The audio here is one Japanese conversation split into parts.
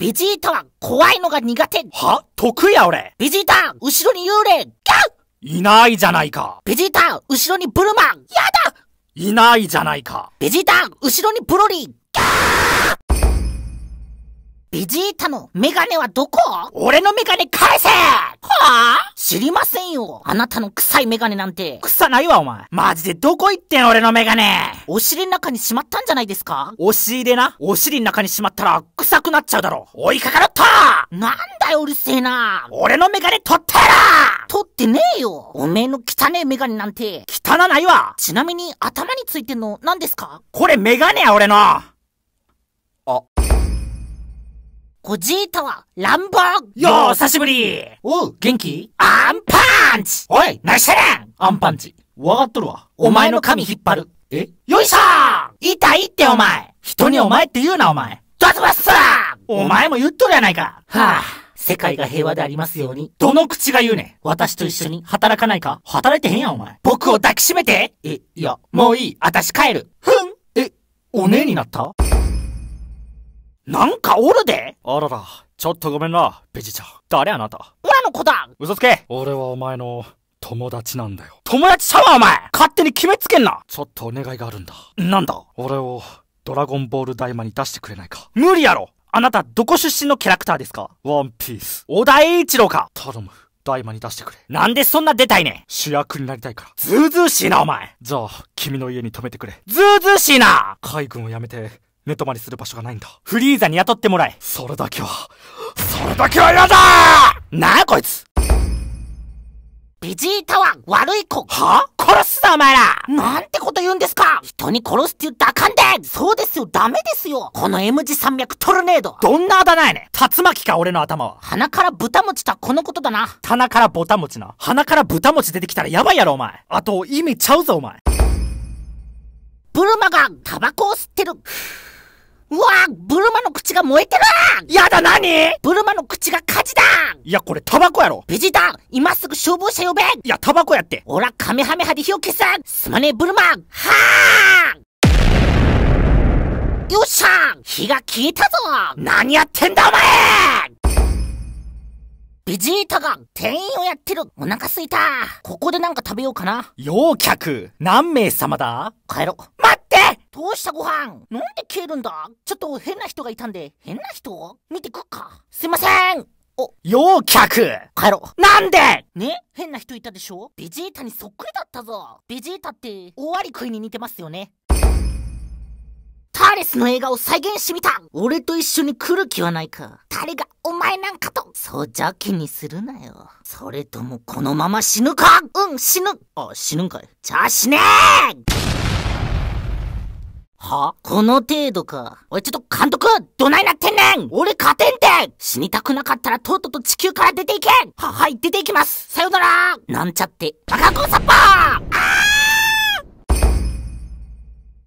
ビジータは怖いのが苦手。は得意や俺。ビジータ、後ろに幽霊、ガッいないじゃないか。ビジータ、後ろにブルマン、やだいないじゃないか。ビジータ、後ろにブロリー、ャーベジータのメガネはどこ俺のメガネ返せはあ知りませんよ。あなたの臭いメガネなんて。臭ないわ、お前。マジでどこ行ってん俺のメガネ。お尻の中にしまったんじゃないですかお尻でな。お尻の中にしまったら臭くなっちゃうだろ。追いかかろったなんだよ、うるせえな。俺のメガネ取ったら取ってねえよ。おめえの汚えメガネなんて。汚ないわ。ちなみに頭についてんの何ですかこれメガネや、俺の。ゴジータは乱暴よー久しぶりおう元気アンパンチおい何してんアンパンチわかっとるわ。お前の髪引っ張る。えよいしょ痛いってお前人にお前って言うなお前ドズバッサーお前も言っとるやないかはぁ、あ、世界が平和でありますように。どの口が言うね私と一緒に働かないか働いてへんやお前。僕を抱きしめてえ、いや、もういい。私帰る。ふんえ、お姉になったなんかおるであらら、ちょっとごめんな、ベジちゃん。誰あなたオラの子だ嘘つけ俺はお前の友達なんだよ。友達ちゃうわお前勝手に決めつけんなちょっとお願いがあるんだ。なんだ俺をドラゴンボール大魔に出してくれないか無理やろあなたどこ出身のキャラクターですかワンピース。小田栄一郎か頼む。大魔に出してくれ。なんでそんな出たいね主役になりたいから。ズーズーしいなお前じゃあ、君の家に泊めてくれ。ズーズーしいな海軍を辞めて、寝泊まりする場所がないんだ。フリーザに雇ってもらえ。それだけは、それだけは嫌だなあこいつビジータは悪い子は殺すぞお前らなんてこと言うんですか人に殺すって言ったらあかんでそうですよダメですよこの M 字山脈トルネードどんなあだ名やね竜巻か俺の頭は鼻から豚餅とはこのことだな鼻からボタ餅な鼻から豚餅出てきたらやばいやろお前あと意味ちゃうぞお前ブルマがタバコを吸ってるうわブルマの口が燃えてるやだ何ブルマの口が火事だいやこれタバコやろビジータ今すぐ消防車呼べいやタバコやっておらカメハメハで火を消すすまねえブルマはーよっしゃ火が消えたぞ何やってんだお前ビジータが店員をやってるお腹すいたここでなんか食べようかな。陽客何名様だ帰ろ。待どうしたご飯なんで消えるんだちょっと変な人がいたんで、変な人見てくっか。すいませんお、よう客帰ろう。なんでね変な人いたでしょベジータにそっくりだったぞ。ベジータって、終わり食いに似てますよね。ターレスの映画を再現してみた俺と一緒に来る気はないか。誰がお前なんかとそう邪気にするなよ。それともこのまま死ぬかうん、死ぬ。あ、死ぬんかい。じゃあ死ねーはこの程度か。おい、ちょっと監督どないなってんねん俺勝てんてん死にたくなかったらとうとうと地球から出ていけんは、はい、出ていきますさよならなんちゃって。バカコンサッパーあ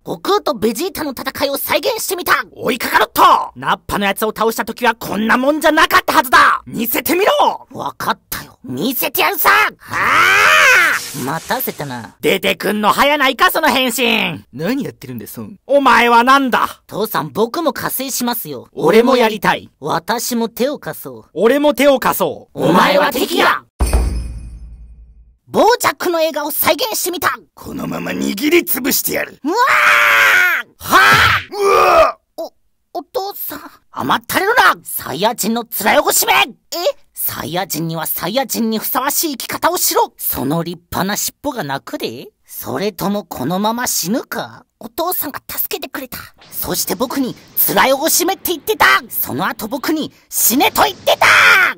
悟空とベジータの戦いを再現してみた追いかかろっとナッパのやつを倒した時はこんなもんじゃなかったはずだ見せてみろわかったよ見せてやるさはあ待たせたな。出てくんの早ないか、その変身何やってるんだ、ソン。お前はなんだ父さん、僕も加勢しますよ。俺もやりたい。私も手を貸そう。俺も手を貸そう。お前は敵だボージャックの映画を再現してみたこのまま握りつぶしてやる。うわーはあうわお、お父さん。甘ったれるなサイヤ人の面汚しめえサイヤ人にはサイヤ人にふさわしい生き方をしろその立派な尻尾が泣くでそれともこのまま死ぬかお父さんが助けてくれたそして僕に辛いおしめって言ってたその後僕に死ねと言ってた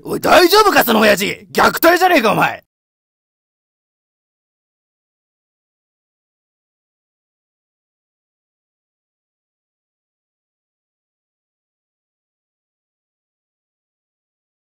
おい大丈夫かその親父虐待じゃねえかお前